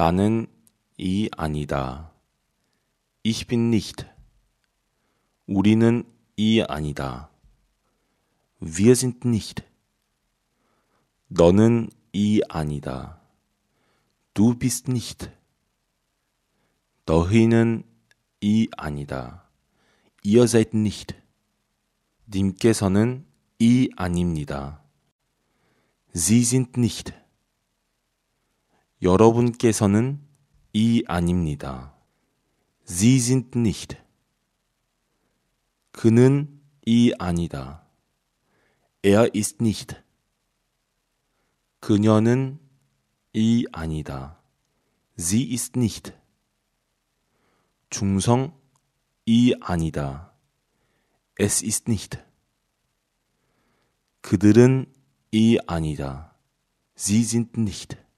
나는 이 아니다. Ich bin nicht. 우리는 이 아니다. Wir sind nicht. 너는 이 아니다. Du bist nicht. 너희는 이 아니다. Ihr seid nicht. 님께서는 이 아닙니다. Sie sind nicht. 여러분께서는 이 아닙니다. Sie sind nicht. 그는 이 아니다. Er ist nicht. 그녀는 이 아니다. Sie ist nicht. 중성 이 아니다. Es ist nicht. 그들은 이 아니다. Sie sind nicht.